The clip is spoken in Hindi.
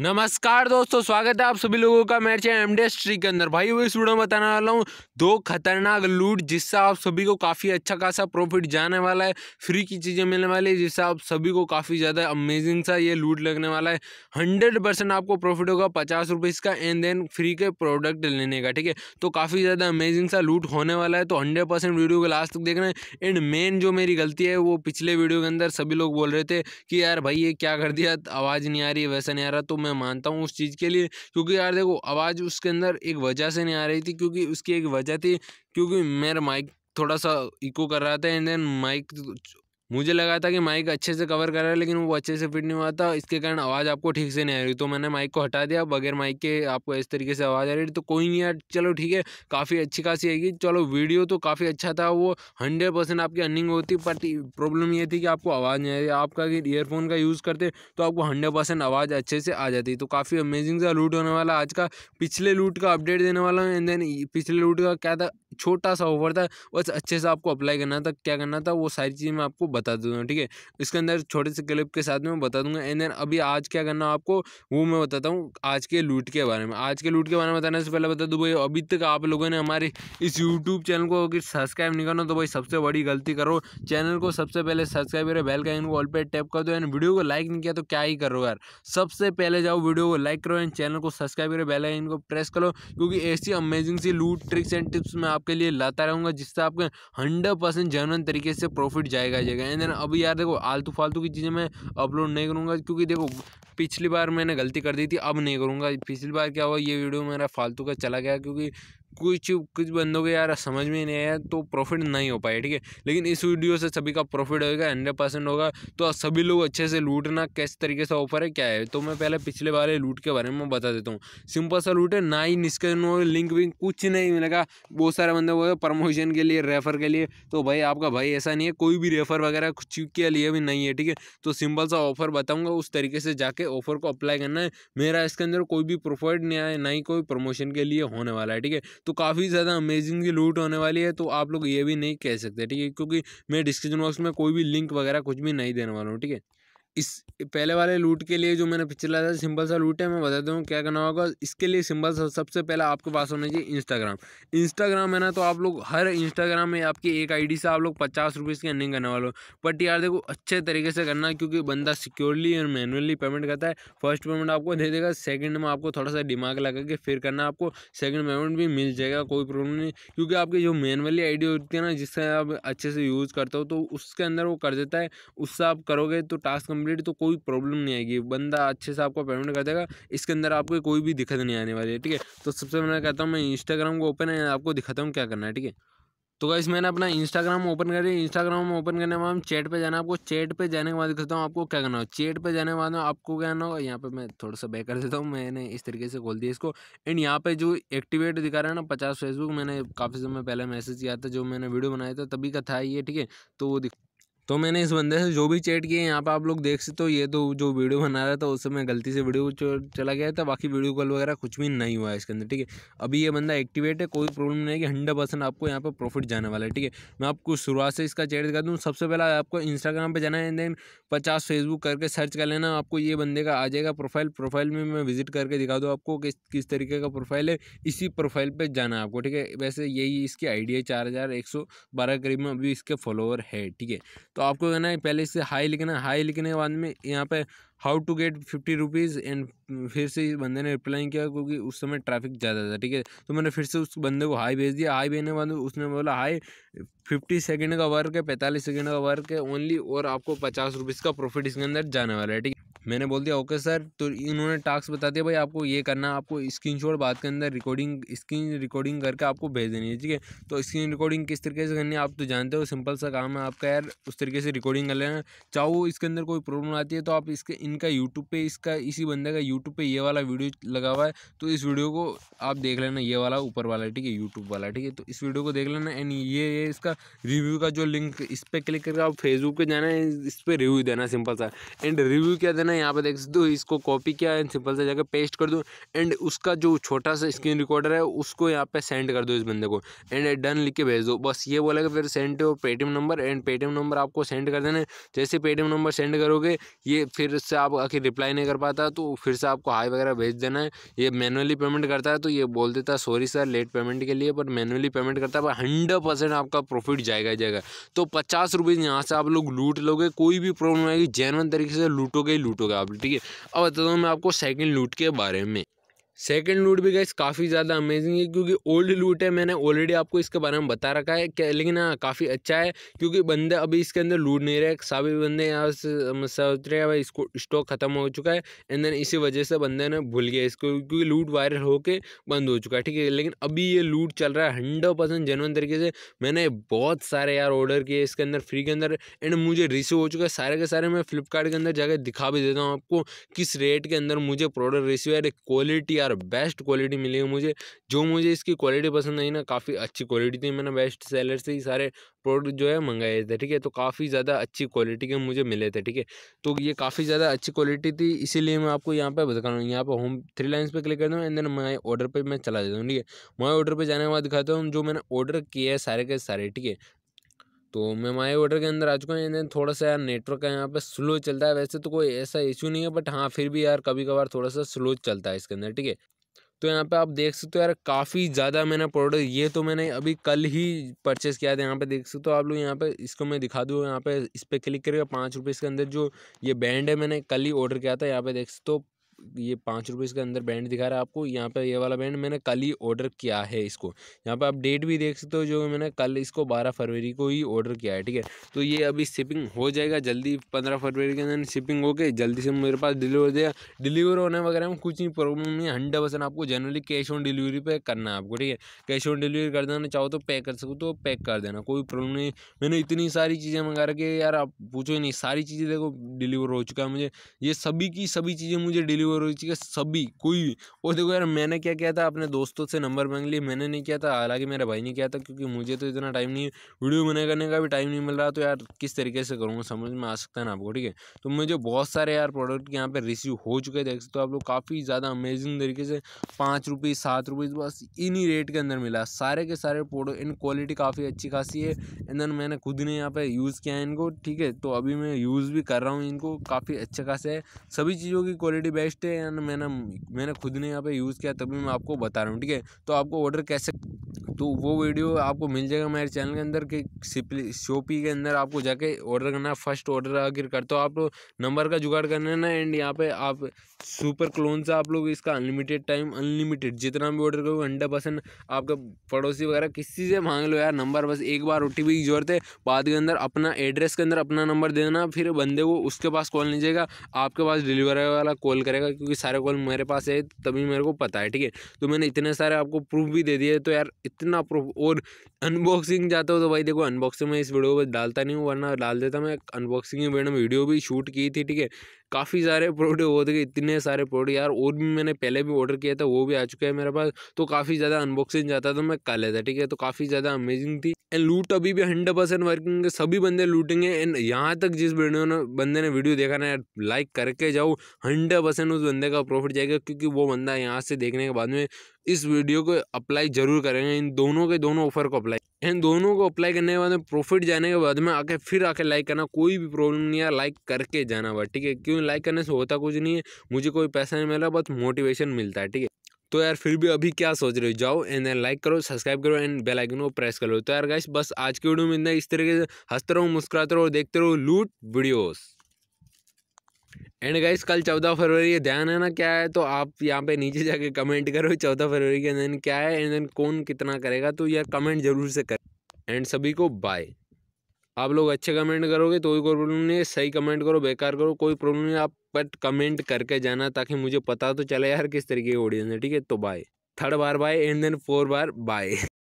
नमस्कार दोस्तों स्वागत है आप सभी लोगों का मेरे चैनल एमडी हिस्ट्री के अंदर भाई वो इस वीडियो में बताने वाला हूँ दो खतरनाक लूट जिससे आप सभी को काफ़ी अच्छा खासा प्रॉफिट जाने वाला है फ्री की चीज़ें मिलने वाली है जिससे आप सभी को काफ़ी ज़्यादा अमेजिंग सा ये लूट लगने वाला है हंड्रेड परसेंट आपको प्रॉफिट होगा पचास रुपये इसका एंड देन फ्री के प्रोडक्ट लेने का ठीक है तो काफ़ी ज़्यादा अमेजिंग सा लूट होने वाला है तो हंड्रेड परसेंट वीडियो को लास्ट तक देखना है एंड मेन जो मेरी गलती है वो पिछले वीडियो के अंदर सभी लोग बोल रहे थे कि यार भाई ये क्या कर दिया आवाज़ नहीं आ रही है वैसा नहीं आ रहा तो मैं मानता हूँ उस चीज़ के लिए क्योंकि यार देखो आवाज़ उसके अंदर एक वजह से नहीं आ रही थी क्योंकि उसकी एक वजह थी क्योंकि मेरा माइक थोड़ा सा इको कर रहा था एंड देन माइक मुझे लगा था कि माइक अच्छे से कवर कर रहा है लेकिन वो अच्छे से फिट नहीं हुआ था इसके कारण आवाज़ आपको ठीक से नहीं आ रही तो मैंने माइक को हटा दिया बगैर माइक के आपको इस तरीके से आवाज़ आ रही थी तो कोई नहीं यार चलो ठीक है काफ़ी अच्छी खासी आएगी चलो वीडियो तो काफ़ी अच्छा था वो हंड्रेड परसेंट आपकी अर्निंग होती बट प्रॉब्लम ये थी कि आपको आवाज़ नहीं आ रही आपका अगर ईयरफोन का यूज़ करते तो आपको हंड्रेड परसेंट आवाज़ अच्छे से आ जाती तो काफ़ी अमेजिंग सा लूट होने वाला आज का पिछले लूट का अपडेट देने वाला हूँ एंड देन पिछले लूट का क्या था छोटा सा ऑफर था बस अच्छे से आपको अप्लाई करना था क्या करना था वो सारी चीज़ मैं आपको बता बता दूँगा ठीक है इसके अंदर छोटे से क्लिप के साथ में बता दूंगा एंड देन अभी आज क्या करना आपको वो मैं बताता हूँ आज के लूट के बारे में आज के लूट के बारे में बताने से पहले बता दूँ भाई अभी तक आप लोगों ने हमारे इस यूट्यूब चैनल को अगर सब्सक्राइब नहीं करना तो भाई सबसे बड़ी गलती करो चैनल को सबसे पहले सब्सक्राइब करो बेल का इनको ऑल पे टैप कर दो एंड वीडियो को लाइक नहीं किया तो क्या ही करो यार सबसे पहले जाओ वीडियो को लाइक करो एंड चैनल को सब्सक्राइब करो बेल आइन को प्रेस करो क्योंकि ऐसी अमेजिंग सी लूट ट्रिक्स एंड टिप्स मैं आपके लिए लाता रहूँगा जिससे आपके हंड्रेड परसेंट जेनवन तरीके से प्रॉफिट जाएगा जाएगा एंड देन अभी यार देखो आलतू फालतू की चीज़ें मैं अपलोड नहीं करूँगा क्योंकि देखो पिछली बार मैंने गलती कर दी थी अब नहीं करूँगा पिछली बार क्या हुआ ये वीडियो मेरा फालतू का चला गया क्योंकि कुछ कुछ बंदों को यार समझ में नहीं आया तो प्रॉफिट नहीं हो पाया ठीक है लेकिन इस वीडियो से सभी का प्रॉफिट होगा हंड्रेड परसेंट होगा तो सभी लोग अच्छे से लूटना किस तरीके से ऑफर है क्या है तो मैं पहले पिछले वाले लूट के बारे में बता देता हूँ सिंपल सा लूट है ना ही निष्कर्म लिंक विंक कुछ नहीं मिलेगा बहुत सारे बंदे बोले प्रमोशन के लिए रेफर के लिए तो भाई आपका भाई ऐसा नहीं है कोई भी रेफर वगैरह कुछ के लिए भी नहीं है ठीक है तो सिंपल सा ऑफर बताऊँगा उस तरीके से जाके ऑफर को अप्लाई करना है मेरा इसके अंदर कोई भी प्रोफिट नहीं आया ना ही कोई प्रमोशन के लिए होने वाला है ठीक है तो काफ़ी ज़्यादा अमेजिंग लूट होने वाली है तो आप लोग ये भी नहीं कह सकते ठीक है क्योंकि मैं डिस्क्रिप्शन बॉक्स में कोई भी लिंक वगैरह कुछ भी नहीं देने वाला हूँ ठीक है इस पहले वाले लूट के लिए जो मैंने पिक्चर लाया था सिंपल सा लूट है मैं बता दूँ क्या करना होगा इसके लिए सिंपल सा सबसे पहले आपके पास होना चाहिए इंस्टाग्राम इंस्टाग्राम है ना तो आप लोग हर इंस्टाग्राम में आपकी एक आईडी से आप लोग पचास रुपीज़ की अर्निंग करने वाले हो बट यार देखो अच्छे तरीके से करना क्योंकि बंदा सिक्योरली और मैनुअली पेमेंट करता है फर्स्ट पेमेंट आपको दे देगा सेकेंड में आपको थोड़ा सा दिमाग लगा के फिर करना आपको सेकेंड पेमेंट भी मिल जाएगा कोई प्रॉब्लम नहीं क्योंकि आपकी जो मैनुअली आई होती है ना जिससे आप अच्छे से यूज़ करते हो तो उसके अंदर वो कर देता है उससे आप करोगे तो टास्क कंप्लीट तो कोई प्रॉब्लम नहीं आएगी बंदा अच्छे से आपको पेमेंट कर देगा इसके अंदर आपको कोई भी दिक्कत नहीं आने वाली है ठीक है तो सबसे मैं कहता हूँ मैं इंस्टाग्राम को ओपन है आपको दिखाता हूँ क्या करना है ठीक है तो गाइस मैंने अपना इंस्टाग्राम ओपन कर दिया इंस्टाग्राम ओपन करने के बाद चैट पे जाना आपको चैट पे जाने के बाद दिखाता हूँ आपको क्या करना हो चैट पे जाने के बाद आपको क्या करना होगा यहाँ पे मैं थोड़ा सा बैक कर देता हूँ मैंने इस तरीके से खोल दिया इसको एंड यहाँ पे जो एक्टिवेट दिखा रहा है ना पचास फेसबुक मैंने काफ़ी समय पहले मैसेज किया था जो मैंने वीडियो बनाया था तभी का था ये ठीक है तो वो दिख तो मैंने इस बंदे से जो भी चैट किए यहाँ पर आप लोग देख सकते हो ये तो जो वीडियो बना रहा था उससे मैं गलती से वीडियो चला गया था बाकी वीडियो कॉल वगैरह कुछ भी नहीं हुआ है इसके अंदर ठीक है अभी ये बंदा एक्टिवेट है कोई प्रॉब्लम नहीं है कि हंड्रेड परसेंट आपको यहाँ पर प्रॉफिट जाने वाला है ठीक है मैं आपको शुरुआत से इसका चैट कर दूँ सबसे पहला आपको इंस्टाग्राम पर जाना है एंड देन पचास फेसबुक करके सर्च कर लेना आपको ये बंदे का आ जाएगा प्रोफाइल प्रोफाइल में मैं विजिट करके दिखा दूँ आपको किस किस तरीके का प्रोफाइल है इसी प्रोफाइल पर जाना है आपको ठीक है वैसे यही इसकी आइडिया चार हज़ार एक सौ बारह करीब में अभी इसके फॉलोअर है ठीक है तो आपको कहना है पहले से हाई लिखना हाई लिखने के बाद में यहाँ पे how to get fifty rupees and फिर से इस बंदे ने रिप्लाई किया क्योंकि उस समय ट्रैफिक ज़्यादा था ठीक है तो मैंने फिर से उस बंदे को हाई भेज दिया हाई भेजने के बाद उसने बोला हाई फिफ्टी सेकेंड का वर्क है पैंतालीस सेकेंड का वर्क है ओनली और आपको पचास रुपीज़ का प्रॉफिट इसके अंदर जाने वाला है ठीक है मैंने बोल दिया ओके सर तो इन्होंने टास्क बता दिया भाई आपको ये करना आपको स्क्रीन शॉट बाद के अंदर रिकॉर्डिंग स्क्रीन रिकॉर्डिंग करके आपको भेज देनी है ठीक है तो स्क्रीन रिकॉर्डिंग किस तरीके से करनी है आप तो जानते हो सिंपल सा काम है आपका यार उस तरीके से रिकॉर्डिंग कर लेना चाहो इसके अंदर कोई प्रॉब्लम आती है तो आप इसके इनका यूट्यूब पर इसका इसी बंदे का यूट्यूब पर ये वाला वीडियो लगा हुआ है तो इस वीडियो को आप देख लेना ये वाला ऊपर वाला ठीक है यूट्यूब वाला ठीक है तो इस वीडियो को देख लेना एंड ये ये इसका रिव्यू का जो लिंक इस पर क्लिक करके आप फेसबुक पर जाना है इस पर रिव्यू देना सिंपल सा एंड रिव्यू क्या देना मैंने यहाँ पे देख सकते हो इसको कॉपी किया एंड सिंपल से जाकर पेस्ट कर दो एंड उसका जो छोटा सा स्क्रीन रिकॉर्डर है उसको यहाँ पे सेंड कर दो इस बंदे को एंड डन लिख के भेज दो बस ये बोलेगा फिर सेंड हो Paytm number and Paytm number आपको सेंड कर देना जैसे पेटीएम नंबर सेंड करोगे ये फिर से आप आखिर रिप्लाई नहीं कर पाता तो फिर से आपको हाई वगैरह भेज देना है ये मैनुअली पेमेंट करता है तो ये बोल देता है सॉरी सर लेट पेमेंट के लिए बट मैनुअली पेमेंट करता है पर हंड्रेड परसेंट आपका प्रॉफिट जाएगा ही जाएगा तो पचास रुपीज़ यहाँ से आप लोग लूट लोगे कोई भी प्रॉब्लम आएगी जैन तरीके से लूटोगे ही लूटोगे लूटोगे आप ठीक है अब बताता हूँ मैं आपको सेकंड लूट के बारे में सेकेंड लूट भी गई काफ़ी ज़्यादा अमेजिंग है क्योंकि ओल्ड लूट है मैंने ऑलरेडी आपको इसके बारे में बता रखा है क्या लेकिन हाँ काफ़ी अच्छा है क्योंकि बंदे अभी इसके अंदर लूट नहीं रहे सभी बंदे यहाँ से हैं भाई इसको स्टॉक ख़त्म हो चुका है एंड देन इसी वजह से बंदे ने भूल गया इसको क्योंकि लूट वायरल होकर बंद हो चुका है ठीक है लेकिन अभी ये लूट चल रहा है हंड्रेड परसेंट जेनवन तरीके से मैंने बहुत सारे यार ऑर्डर किए इसके अंदर फ्री के अंदर एंड मुझे रिसीव हो चुका है सारे के सारे मैं फ्लिपकार्ट के अंदर जाकर दिखा भी देता हूँ आपको किस रेट के अंदर मुझे प्रोडक्ट रिसीव है क्वालिटी यार बेस्ट क्वालिटी मिली है मुझे जो मुझे इसकी क्वालिटी पसंद आई ना काफ़ी अच्छी क्वालिटी थी मैंने बेस्ट सेलर से ही सारे प्रोडक्ट जो है मंगाए थे ठीक है तो काफ़ी ज़्यादा अच्छी क्वालिटी के मुझे मिले थे ठीक है तो ये काफ़ी ज़्यादा अच्छी क्वालिटी थी इसीलिए मैं आपको यहाँ पे बता रहा हूँ यहाँ पर होम थ्री लाइन्स पे क्लिक कर दूँ एंड देन माई ऑर्डर पर मैं चला देता हूँ ठीक है माई ऑर्डर पर जाने के बाद दिखाता हूँ जो मैंने ऑर्डर किया है सारे के सारे ठीक है तो मैं माई ऑर्डर के अंदर आ चुका हूँ थोड़ा सा यार नेटवर्क का यहाँ पे स्लो चलता है वैसे तो कोई ऐसा इशू नहीं है बट हाँ फिर भी यार कभी कभार थोड़ा सा स्लो चलता है इसके अंदर ठीक है तो यहाँ पे आप देख सकते हो यार काफ़ी ज़्यादा मैंने प्रोडक्ट ये तो मैंने अभी कल ही परचेस किया था यहाँ पे देख सकते हो आप लोग यहाँ पे इसको मैं दिखा दूँ यहाँ पे इस पर क्लिक करके पाँच रुपये इसके अंदर जो ये बैंड है मैंने कल ही ऑर्डर किया था यहाँ पे देख सकते हो ये पाँच रुपये इसके अंदर बैंड दिखा रहा है आपको यहाँ पे ये वाला बैंड मैंने कल ही ऑर्डर किया है इसको यहाँ पे आप डेट भी देख सकते हो जो मैंने कल इसको बारह फरवरी को ही ऑर्डर किया है ठीक है तो ये अभी शिपिंग हो जाएगा जल्दी पंद्रह फरवरी के अंदर शिपिंग के जल्दी से मेरे पास डिलीवर हो जाएगा डिलीवर होने वगैरह में कुछ नहीं प्रॉब्लम नहीं हंड्रेड परसेंट आपको generally cash on delivery pay करना है आपको ठीक है कैश ऑन डिलीवरी कर देना चाहो तो पैक कर सको तो पैक कर देना कोई प्रॉब्लम नहीं मैंने इतनी सारी चीज़ें मंगा रखी है यार आप पूछो ही नहीं सारी चीज़ें देखो डिलीवर हो चुका है मुझे ये सभी की सभी चीज़ें मुझे डिलीवर बेरोजी के सभी कोई भी और देखो यार मैंने क्या किया था अपने दोस्तों से नंबर मांग लिए मैंने नहीं किया था हालांकि मेरा भाई ने किया था क्योंकि मुझे तो इतना टाइम नहीं वीडियो बनाए करने का भी टाइम नहीं मिल रहा तो यार किस तरीके से करूँगा समझ में आ सकता है ना आपको ठीक है तो मुझे बहुत सारे यार प्रोडक्ट यहाँ पर रिसीव हो चुके देख सकते हो आप लोग काफ़ी ज़्यादा अमेजिंग तरीके से पाँच रुपीज़ सात रुपीज़ बस इन्हीं रेट के अंदर मिला सारे के सारे प्रोडक्ट इन क्वालिटी काफ़ी अच्छी खासी है एंड मैंने खुद ने यहाँ पर यूज़ किया है इनको ठीक है तो अभी मैं यूज़ भी कर रहा हूँ इनको काफ़ी अच्छे खासे है सभी चीज़ों की क्वालिटी बेस्ट सकते हैं एंड मैंने मैंने खुद ने यहाँ पे यूज़ किया तभी मैं आपको बता रहा हूँ ठीक है तो आपको ऑर्डर कैसे तो वो वीडियो आपको मिल जाएगा मेरे चैनल के अंदर कि शोपी के अंदर आपको जाके ऑर्डर करना है फर्स्ट ऑर्डर आखिर करते हो आप लोग नंबर का जुगाड़ करना है ना एंड यहाँ पे आप सुपर क्लोन से आप लोग इसका अनलिमिटेड टाइम अनलिमिटेड जितना भी ऑर्डर करोगे हंड्रेड परसेंट आपका पड़ोसी वगैरह किसी से मांग लो यार नंबर बस एक बार उठी भी पी जरूरत है बाद के अंदर अपना एड्रेस के अंदर अपना नंबर दे देना फिर बंदे वो उसके पास कॉल नहीं जाएगा आपके पास डिलीवरी वाला कॉल करेगा क्योंकि सारे कॉल मेरे पास है तभी मेरे को पता है ठीक है तो मैंने इतने सारे आपको प्रूफ भी दे दिए तो यार इतना प्रूफ और अनबॉक्सिंग जाता हो तो भाई देखो अनबॉक्सिंग में इस वीडियो पर डालता नहीं हूँ वरना डाल देता मैं अनबॉक्सिंग में वीडियो भी शूट की थी ठीक है काफ़ी सारे प्रोडक्ट वो थे इतने सारे प्रोडक्ट यार और भी मैंने पहले भी ऑर्डर किया था वो भी आ चुका है मेरे पास तो काफ़ी ज़्यादा अनबॉक्सिंग जाता था मैं कर लेता ठीक है तो काफ़ी ज़्यादा अमेजिंग थी एंड लूट अभी भी हंड्रेड परसेंट वर्किंग सभी बंदे लूटेंगे एंड यहाँ तक जिस वीडियो ने बंदे ने वीडियो देखा ना लाइक करके जाओ हंड्रेड परसेंट उस बंदे का प्रॉफिट जाएगा क्योंकि वो बंदा यहाँ से देखने के बाद में इस वीडियो को अप्लाई जरूर करेंगे इन दोनों के दोनों ऑफर को अप्लाई इन दोनों को अप्लाई करने के बाद में प्रॉफिट जाने के बाद में आके फिर आके लाइक करना कोई भी प्रॉब्लम नहीं है लाइक करके जाना बट ठीक है क्यों लाइक करने से होता कुछ नहीं है मुझे कोई पैसा नहीं मिला बस मोटिवेशन मिलता है ठीक है तो यार फिर भी अभी क्या सोच रहे हो जाओ एंड लाइक करो सब्सक्राइब करो एंड बेल आइकन को प्रेस करो तो यार गाइस बस आज की वीडियो में इतना इस तरीके से हंसते रहो मुस्कुराते रहो देखते रहो लूट वीडियोस एंड गाइस कल चौदह फरवरी है ध्यान है ना क्या है तो आप यहाँ पे नीचे जाके कमेंट करो चौदह फरवरी के दिन क्या है एंड देन कौन कितना करेगा तो यार कमेंट जरूर से कर एंड सभी को बाय आप लोग अच्छे कमेंट करोगे तो कोई प्रॉब्लम नहीं है सही कमेंट करो बेकार करो कोई प्रॉब्लम नहीं आप बट कमेंट करके जाना ताकि मुझे पता तो चले यार किस तरीके की ऑडियंस है ठीक है तो बाय थर्ड बार बाय एंड देन फोर बार बाय